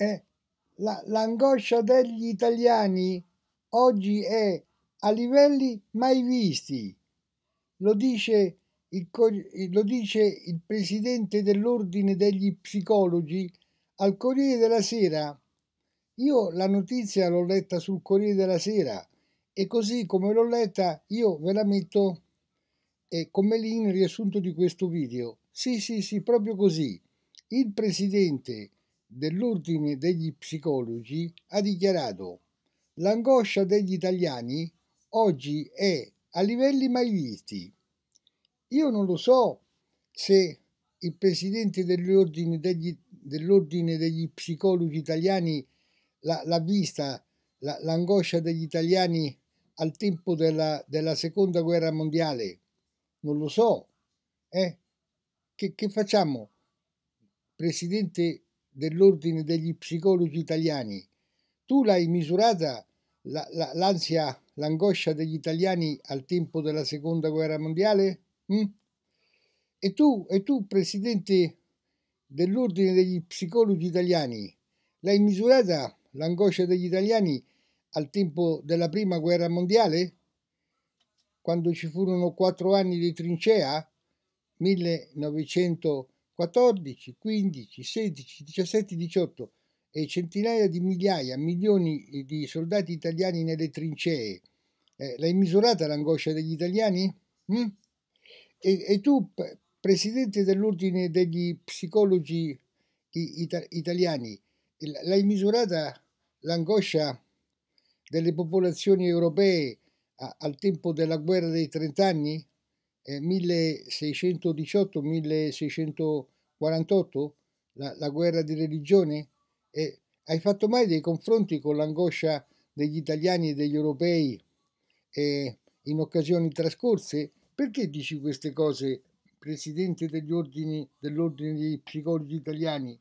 eh, la, l'angoscia degli italiani oggi è a livelli mai visti. Lo dice il, lo dice il presidente dell'ordine degli psicologi al Corriere della Sera. Io la notizia l'ho letta sul Corriere della Sera e così come l'ho letta io ve la metto eh, come link riassunto di questo video. Sì, sì, sì, proprio così. Il presidente dell'Ordine degli Psicologi ha dichiarato L'angoscia degli italiani oggi è a livelli mai visti. Io non lo so se il presidente dell'ordine degli, dell'ordine degli psicologi italiani l'ha, l'ha vista la, l'angoscia degli italiani al tempo della, della, seconda guerra mondiale. Non lo so. Eh? Che, che facciamo? Presidente dell'Ordine degli Psicologi Italiani. Tu l'hai misurata la, la, l'ansia, l'angoscia degli italiani al tempo della Seconda Guerra Mondiale? Mm? E, tu, e tu, Presidente dell'Ordine degli Psicologi Italiani, l'hai misurata l'angoscia degli italiani al tempo della Prima Guerra Mondiale? Quando ci furono quattro anni di trincea? 1900 14, 15, 16, 17, 18 e centinaia di migliaia, milioni di soldati italiani nelle trincee, eh, l'hai misurata l'angoscia degli italiani? Mm? E, e, tu, presidente dell'ordine degli psicologi ita- italiani, l'hai misurata l'angoscia delle popolazioni europee a- al tempo della guerra dei trent'anni? 1618-1648, eh, la, la, guerra di religione? Eh, hai fatto mai dei confronti con l'angoscia degli italiani e degli europei eh, in occasioni trascorse? Perché dici queste cose, Presidente degli ordini, dell'Ordine degli Psicologi Italiani?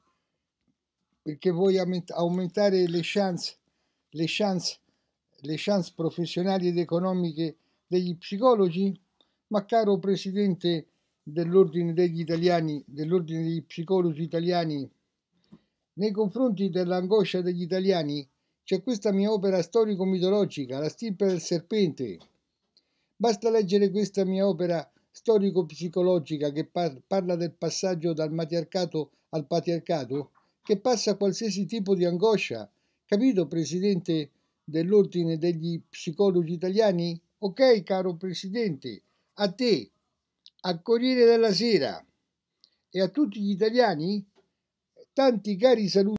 Perché vuoi aumentare le chance, le chance, le chance professionali ed economiche degli psicologi? Ma caro Presidente dell'Ordine degli Italiani, dell'Ordine degli Psicologi Italiani, nei confronti dell'angoscia degli italiani c'è questa mia opera storico-mitologica, La stirpe del serpente. Basta leggere questa mia opera storico-psicologica che par- parla del passaggio dal matriarcato al patriarcato, che passa qualsiasi tipo di angoscia. Capito, Presidente dell'Ordine degli Psicologi Italiani? Ok, caro Presidente a te, a Corriere della Sera e a tutti gli italiani tanti cari saluti.